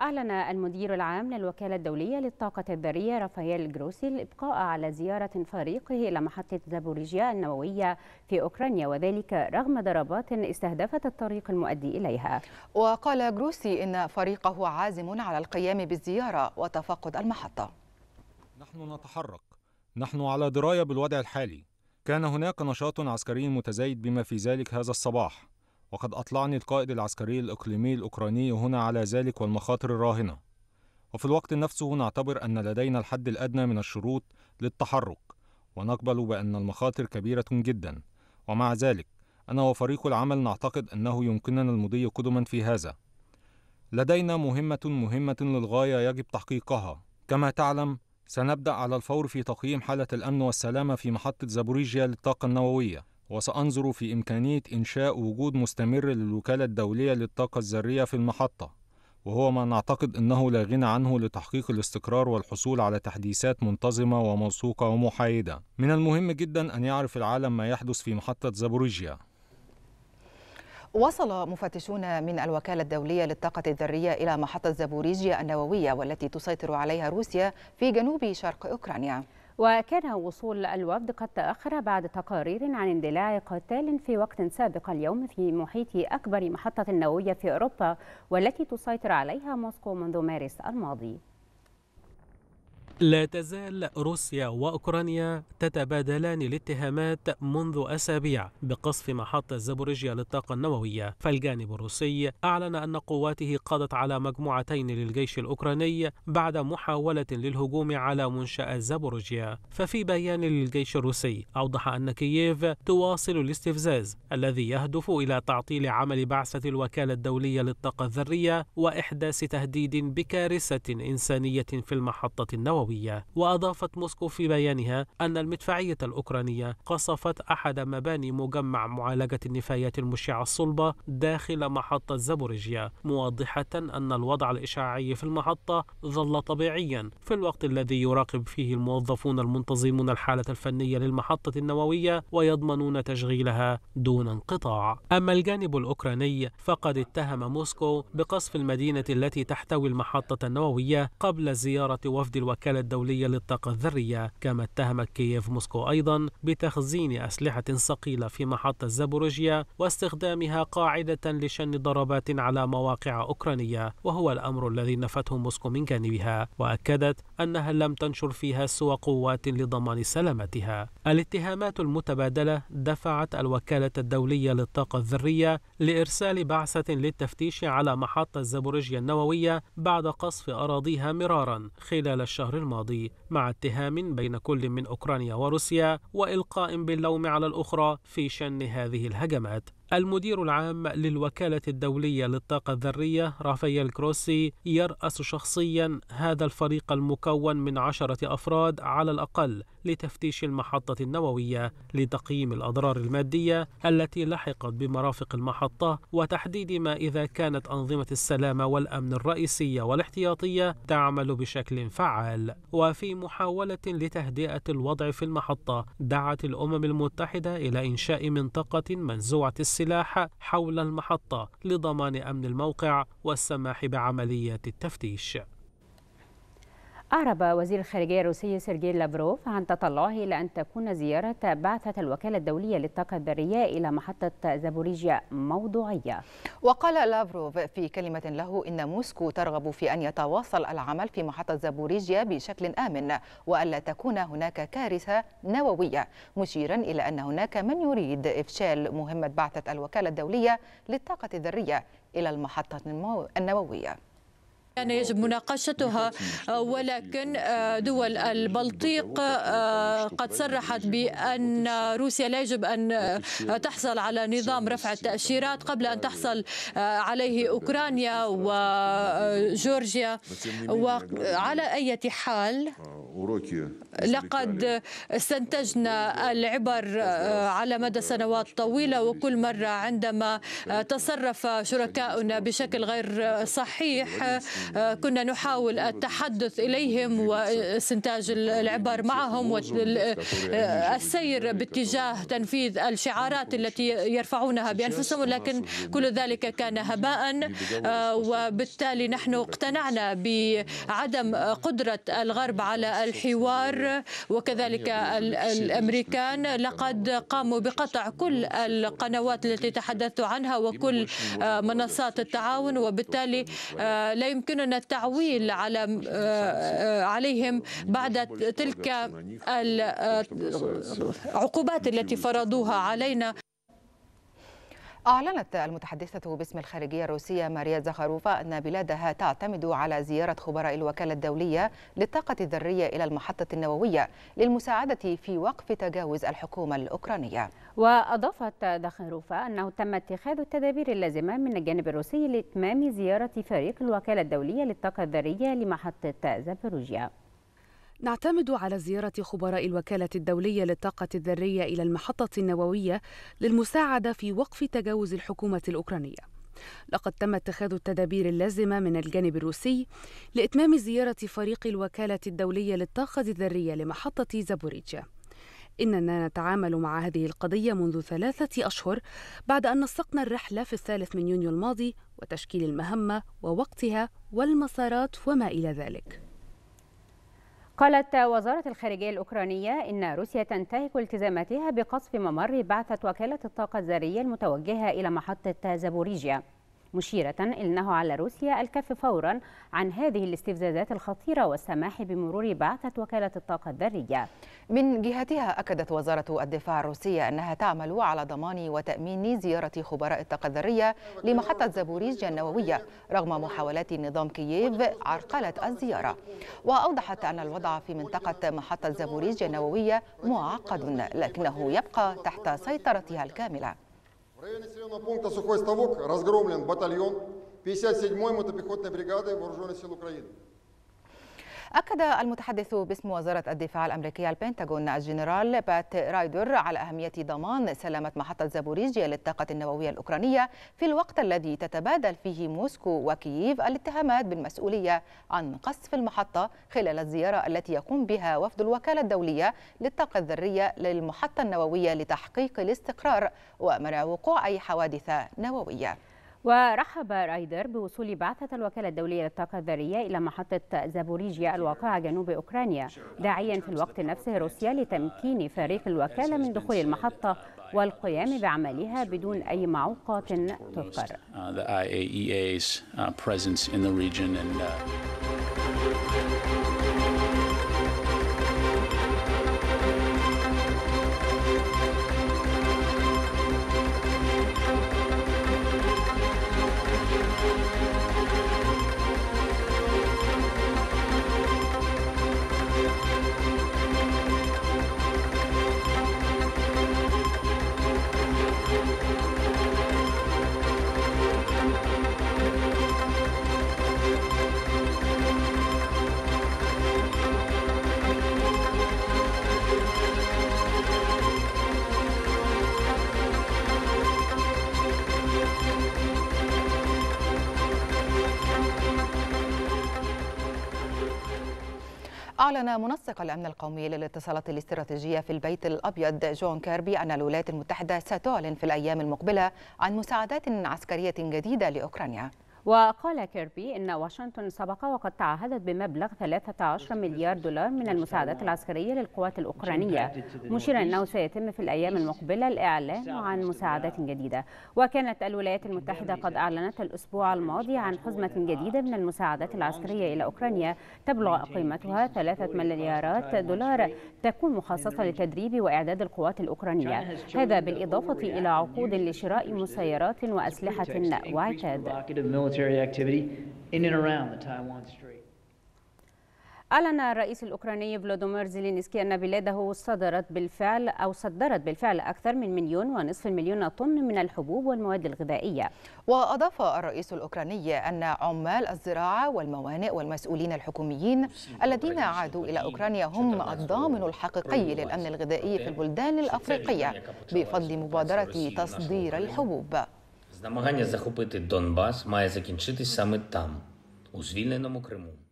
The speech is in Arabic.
أعلن المدير العام للوكالة الدولية للطاقة الذرية رافائيل جروسي الإبقاء على زيارة فريقه إلى محطة زابوريجيا النووية في أوكرانيا وذلك رغم ضربات استهدفت الطريق المؤدي إليها وقال جروسي إن فريقه عازم على القيام بالزيارة وتفقد المحطة نحن نتحرك نحن على دراية بالوضع الحالي كان هناك نشاط عسكري متزايد بما في ذلك هذا الصباح وقد أطلعني القائد العسكري الإقليمي الأوكراني هنا على ذلك والمخاطر الراهنة وفي الوقت نفسه نعتبر أن لدينا الحد الأدنى من الشروط للتحرك ونقبل بأن المخاطر كبيرة جدا ومع ذلك أنا وفريق العمل نعتقد أنه يمكننا المضي قدما في هذا لدينا مهمة مهمة للغاية يجب تحقيقها كما تعلم سنبدأ على الفور في تقييم حالة الأمن والسلامة في محطة زابوريجيا للطاقة النووية وسأنظر في إمكانية إنشاء وجود مستمر للوكالة الدولية للطاقة الذرية في المحطة، وهو ما نعتقد أنه لا غنى عنه لتحقيق الاستقرار والحصول على تحديثات منتظمة وموثوقة ومحايدة. من المهم جدا أن يعرف العالم ما يحدث في محطة زابوريجيا. وصل مفتشون من الوكالة الدولية للطاقة الذرية إلى محطة زابوريجيا النووية والتي تسيطر عليها روسيا في جنوب شرق أوكرانيا. وكان وصول الوفد قد تأخر بعد تقارير عن اندلاع قتال في وقت سابق اليوم في محيط أكبر محطة نووية في أوروبا والتي تسيطر عليها موسكو منذ مارس الماضي لا تزال روسيا وأوكرانيا تتبادلان الاتهامات منذ أسابيع بقصف محطة زابوريجيا للطاقة النووية فالجانب الروسي أعلن أن قواته قضت على مجموعتين للجيش الأوكراني بعد محاولة للهجوم على منشأة زابوريجيا ففي بيان للجيش الروسي أوضح أن كييف تواصل الاستفزاز الذي يهدف إلى تعطيل عمل بعثة الوكالة الدولية للطاقة الذرية وإحداث تهديد بكارثة إنسانية في المحطة النووية النووية وأضافت موسكو في بيانها أن المدفعية الأوكرانية قصفت أحد مباني مجمع معالجة النفايات المشعة الصلبة داخل محطة زابوريجيا موضحة أن الوضع الإشعاعي في المحطة ظل طبيعيا في الوقت الذي يراقب فيه الموظفون المنتظمون الحالة الفنية للمحطة النووية ويضمنون تشغيلها دون انقطاع أما الجانب الأوكراني فقد اتهم موسكو بقصف المدينة التي تحتوي المحطة النووية قبل زيارة وفد الوكالة الدولية للطاقة الذرية كما اتهمت كييف موسكو أيضا بتخزين أسلحة ثقيلة في محطة زابوروجيا واستخدامها قاعدة لشن ضربات على مواقع أوكرانية وهو الأمر الذي نفته موسكو من جانبها وأكدت أنها لم تنشر فيها سوى قوات لضمان سلامتها الاتهامات المتبادلة دفعت الوكالة الدولية للطاقة الذرية لإرسال بعثة للتفتيش على محطة زابوروجيا النووية بعد قصف أراضيها مرارا خلال الشهر الماضي الماضي مع اتهام بين كل من أوكرانيا وروسيا وإلقاء باللوم على الأخرى في شن هذه الهجمات المدير العام للوكالة الدولية للطاقة الذرية رافائيل كروسي يرأس شخصيا هذا الفريق المكون من عشرة أفراد على الأقل لتفتيش المحطة النووية لتقييم الأضرار المادية التي لحقت بمرافق المحطة وتحديد ما إذا كانت أنظمة السلامة والأمن الرئيسية والاحتياطية تعمل بشكل فعال وفي محاولة لتهدئة الوضع في المحطة دعت الأمم المتحدة إلى إنشاء منطقة منزوعة السلامة السلاح حول المحطة لضمان أمن الموقع والسماح بعمليات التفتيش أعرب وزير الخارجية الروسي سيرجي لافروف عن تطلعه إلى أن تكون زيارة بعثة الوكالة الدولية للطاقة البرية إلى محطة زابوريجيا موضوعية وقال لافروف في كلمة له إن موسكو ترغب في أن يتواصل العمل في محطة زابوريجيا بشكل آمن وألا تكون هناك كارثة نووية مشيرا إلى أن هناك من يريد إفشال مهمة بعثة الوكالة الدولية للطاقة الذرية إلى المحطة النووية كان يجب مناقشتها ولكن آه، دول البلطيق آه، قد صرحت بأن روسيا لا يجب أن آه، تحصل على نظام رفع التأشيرات قبل أن تحصل عليه أوكرانيا وجورجيا وعلى أي حال لقد استنتجنا العبر آه، على مدى سنوات طويلة وكل مرة عندما آه، تصرف شركاؤنا بشكل غير آه، صحيح كنا نحاول التحدث إليهم واستنتاج العبر معهم والسير باتجاه تنفيذ الشعارات التي يرفعونها بأنفسهم لكن كل ذلك كان هباء وبالتالي نحن اقتنعنا بعدم قدرة الغرب على الحوار وكذلك الامريكان لقد قاموا بقطع كل القنوات التي تحدثت عنها وكل منصات التعاون وبالتالي لا يمكننا التعويل على عليهم بعد تلك العقوبات التي فرضوها علينا أعلنت المتحدثة باسم الخارجية الروسية ماريا زخاروفا أن بلادها تعتمد على زيارة خبراء الوكالة الدولية للطاقة الذرية إلى المحطة النووية للمساعدة في وقف تجاوز الحكومة الأوكرانية وأضافت زخاروفا أنه تم اتخاذ التدابير اللازمة من الجانب الروسي لإتمام زيارة فريق الوكالة الدولية للطاقة الذرية لمحطة زابروجيا نعتمد على زيارة خبراء الوكالة الدولية للطاقة الذرية إلى المحطة النووية للمساعدة في وقف تجاوز الحكومة الأوكرانية. لقد تم اتخاذ التدابير اللازمة من الجانب الروسي لإتمام زيارة فريق الوكالة الدولية للطاقة الذرية لمحطة زابوريجيا. إننا نتعامل مع هذه القضية منذ ثلاثة أشهر بعد أن نسقنا الرحلة في الثالث من يونيو الماضي وتشكيل المهمة ووقتها والمسارات وما إلى ذلك. قالت وزارة الخارجية الأوكرانية إن روسيا تنتهك التزاماتها بقصف ممر بعثة وكالة الطاقة الذرية المتوجهة إلى محطة زابوريجيا مشيرة إنه على روسيا الكف فورا عن هذه الاستفزازات الخطيرة والسماح بمرور بعثة وكالة الطاقة الذرية من جهتها أكدت وزارة الدفاع الروسية أنها تعمل على ضمان وتأمين زيارة خبراء الطاقة الذرية لمحطة زابوريجيا النووية رغم محاولات نظام كييف عرقلة الزيارة وأوضحت أن الوضع في منطقة محطة زابوريجيا النووية معقد لكنه يبقى تحت سيطرتها الكاملة 57 أكد المتحدث باسم وزارة الدفاع الأمريكية البنتاغون الجنرال بات رايدر على أهمية ضمان سلامة محطة زابوريجيا للطاقة النووية الأوكرانية في الوقت الذي تتبادل فيه موسكو وكييف الاتهامات بالمسؤولية عن قصف المحطة خلال الزيارة التي يقوم بها وفد الوكالة الدولية للطاقة الذرية للمحطة النووية لتحقيق الاستقرار ومنع وقوع أي حوادث نووية ورحب رايدر بوصول بعثة الوكالة الدولية للطاقة الذرية إلى محطة زابوريجيا الواقعة جنوب أوكرانيا داعيا في الوقت نفسه روسيا لتمكين فريق الوكالة من دخول المحطة والقيام بعملها بدون أي معوقات تذكر أعلن منسق الأمن القومي للاتصالات الاستراتيجية في البيت الأبيض جون كيربي أن الولايات المتحدة ستعلن في الأيام المقبلة عن مساعدات عسكرية جديدة لأوكرانيا وقال كيربي إن واشنطن سبق وقد تعهدت بمبلغ 13 مليار دولار من المساعدات العسكرية للقوات الأوكرانية مشيرا أنه سيتم في الأيام المقبلة الإعلان عن مساعدات جديدة وكانت الولايات المتحدة قد أعلنت الأسبوع الماضي عن حزمة جديدة من المساعدات العسكرية إلى أوكرانيا تبلغ قيمتها 3 مليارات دولار تكون مخصصة لتدريب وإعداد القوات الأوكرانية هذا بالإضافة إلى عقود لشراء مسيرات وأسلحة وعتاد military activity in and around the Taiwan Strait. أعلن الرئيس الأوكراني فلاديمير زيلينسكي أن بلاده صدرت بالفعل أو صدرت بالفعل أكثر من مليون ونصف مليون طن من الحبوب والمواد الغذائية وأضاف الرئيس الأوكراني أن عمال الزراعة والموانئ والمسؤولين الحكوميين الذين عادوا إلى أوكرانيا هم الضامن الحقيقي للأمن الغذائي في البلدان الأفريقية بفضل مبادرة تصدير الحبوب Намагання захопити Донбас має закінчитись саме там, у звільненому Криму.